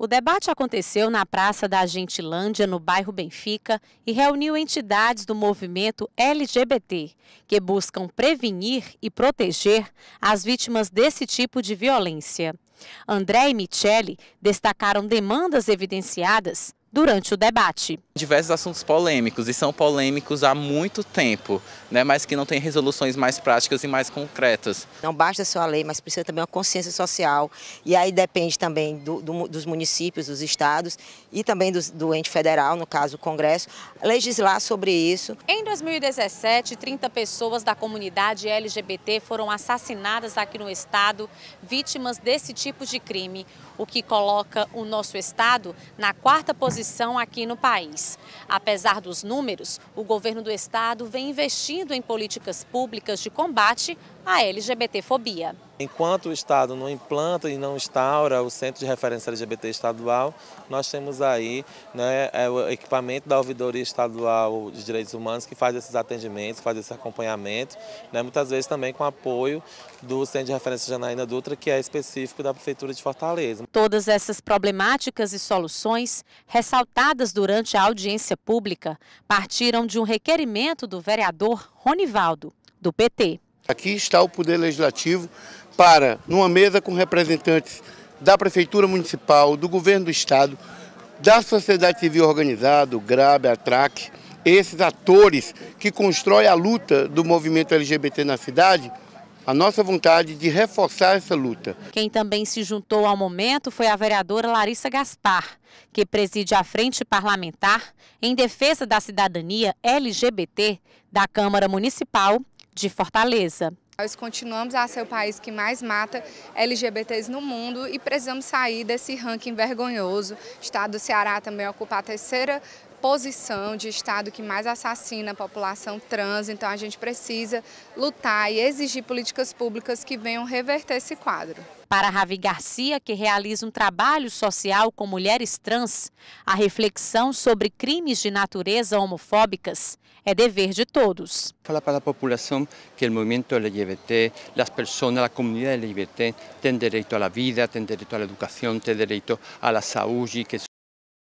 O debate aconteceu na Praça da Gentilândia, no bairro Benfica, e reuniu entidades do movimento LGBT, que buscam prevenir e proteger as vítimas desse tipo de violência. André e Michele destacaram demandas evidenciadas durante o debate. Diversos assuntos polêmicos e são polêmicos há muito tempo, né, mas que não têm resoluções mais práticas e mais concretas. Não basta só a lei, mas precisa também uma consciência social e aí depende também do, do, dos municípios, dos estados e também do, do ente federal, no caso o Congresso, legislar sobre isso. Em 2017, 30 pessoas da comunidade LGBT foram assassinadas aqui no estado, vítimas desse tipo de crime, o que coloca o nosso estado na quarta posição aqui no país. Apesar dos números, o governo do estado vem investindo em políticas públicas de combate a ah, é, LGBTfobia. Enquanto o Estado não implanta e não instaura o Centro de Referência LGBT Estadual, nós temos aí né, é, o equipamento da Ouvidoria Estadual de Direitos Humanos que faz esses atendimentos, faz esse acompanhamento, né, muitas vezes também com apoio do Centro de Referência Janaína Dutra, que é específico da Prefeitura de Fortaleza. Todas essas problemáticas e soluções, ressaltadas durante a audiência pública, partiram de um requerimento do vereador Ronivaldo, do PT. Aqui está o Poder Legislativo para, numa mesa com representantes da Prefeitura Municipal, do Governo do Estado, da sociedade civil organizada, o GRAB, a TRAC, esses atores que constroem a luta do movimento LGBT na cidade, a nossa vontade de reforçar essa luta. Quem também se juntou ao momento foi a vereadora Larissa Gaspar, que preside a Frente Parlamentar em Defesa da Cidadania LGBT da Câmara Municipal de Fortaleza. Nós continuamos a ser o país que mais mata LGBTs no mundo e precisamos sair desse ranking vergonhoso. O estado do Ceará também ocupa a terceira posição de Estado que mais assassina a população trans, então a gente precisa lutar e exigir políticas públicas que venham reverter esse quadro. Para Ravi Garcia, que realiza um trabalho social com mulheres trans, a reflexão sobre crimes de natureza homofóbicas é dever de todos. Falar para a população que o movimento LGBT, as pessoas, a comunidade LGBT tem direito à vida, tem direito à educação, tem direito à saúde, que